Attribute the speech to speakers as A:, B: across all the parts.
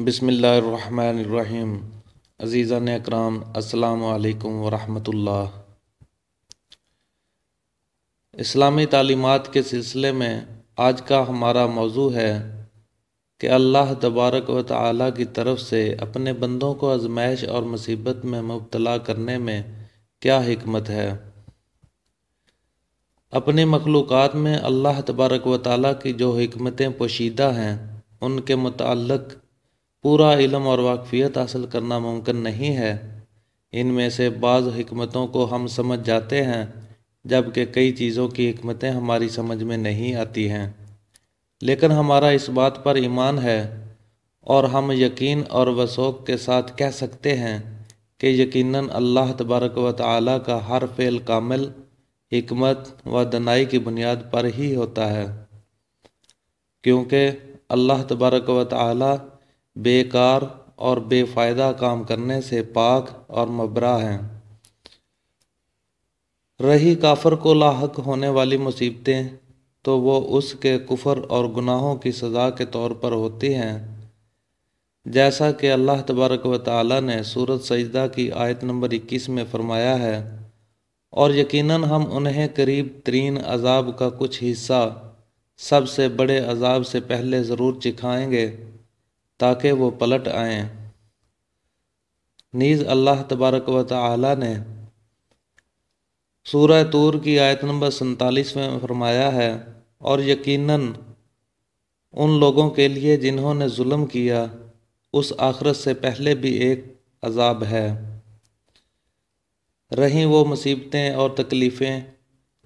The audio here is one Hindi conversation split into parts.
A: बिसमीम अज़ीज़ान अकराम अल्लाम वरहमतुल्ला इस्लामी तालीमत के सिलसिले में आज का हमारा मौजू है कि अल्लाह तबारक व ताली की तरफ से अपने बंदों को आजमाइश और मुसीबत में मुबतला करने में क्या हमत है अपने मखलूक़ में अल्लाह तबारक व ताली की जो हमतें पोशीदा हैं उनके मतलक़ पूरा इलम और वाकफ़ियत हासिल करना मुमकिन नहीं है इनमें से बाज़ हमतों को हम समझ जाते हैं जबकि कई चीज़ों की हमतें हमारी समझ में नहीं आती हैं लेकिन हमारा इस बात पर ईमान है और हम यकीन और वसोक के साथ कह सकते हैं कि यकीनन अल्लाह तबारक व ताली का हर फेल कामिल हमत व दनाई की बुनियाद पर ही होता है क्योंकि अल्लाह तबारक व ताली बेकार और बेफायदा काम करने से पाक और मबरा हैं रही काफर को लाक होने वाली मुसीबतें तो वो उसके कुफर और गुनाहों की सज़ा के तौर पर होती हैं जैसा कि अल्लाह तबारक व ताली ने सूरत सजदा की आयत नंबर 21 में फरमाया है और यकीनन हम उन्हें करीब तरीन अजाब का कुछ हिस्सा सबसे बड़े अजाब से पहले ज़रूर चिखाएंगे ताकि वो पलट आए नीज़ अल्लाह तबारक व ताली ने सूरह तूर की आयत नंबर सैतालीस में फरमाया है और यकीनन उन लोगों के लिए जिन्होंने जुल्म किया उस आखरत से पहले भी एक अजाब है रहीं वो मुसीबतें और तकलीफ़ें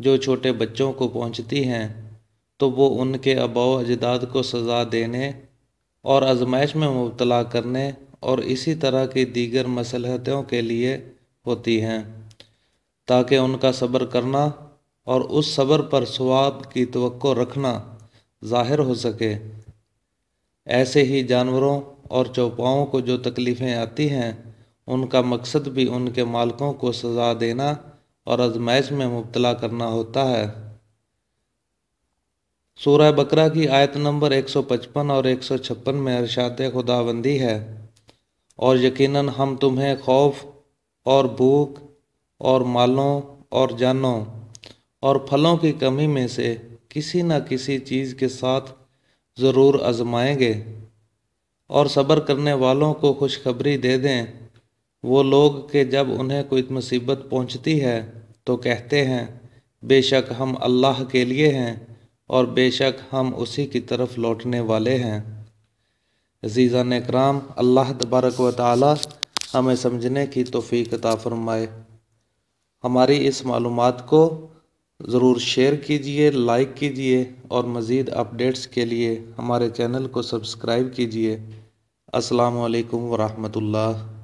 A: जो छोटे बच्चों को पहुंचती हैं तो वो उनके अबाव अजदाद को सज़ा देने और आजमाइश में मुबतला करने और इसी तरह की दीगर मसलहतों के लिए होती हैं ताकि उनका सब्र करना और उस सब्र पर स्वाब की तो रखना ज़ाहिर हो सके ऐसे ही जानवरों और चौपाओं को जो तकलीफ़ें आती हैं उनका मकसद भी उनके मालकों को सज़ा देना और आजमाइश में मुबतला करना होता है सूरह बकरा की आयत नंबर 155 और 156 में अरशात खुदाबंदी है और यकीनन हम तुम्हें खौफ और भूख और मालों और जानों और फलों की कमी में से किसी न किसी चीज़ के साथ ज़रूर आजमाएंगे और सब्र करने वालों को खुशखबरी दे दें वो लोग के जब उन्हें कोई मुसीबत पहुंचती है तो कहते हैं बेशक हम अल्लाह के लिए हैं और बेशक हम उसी की तरफ लौटने वाले हैं अजीज़ा ने कराम अल्लाह तबारक व ताली हमें समझने की तोफ़ी अता फ़रमाए हमारी इस मालूम को ज़रूर शेयर कीजिए लाइक कीजिए और मज़ीद अपडेट्स के लिए हमारे चैनल को सब्सक्राइब कीजिए अस्सलाम वालेकुम वरहमतुल्लाह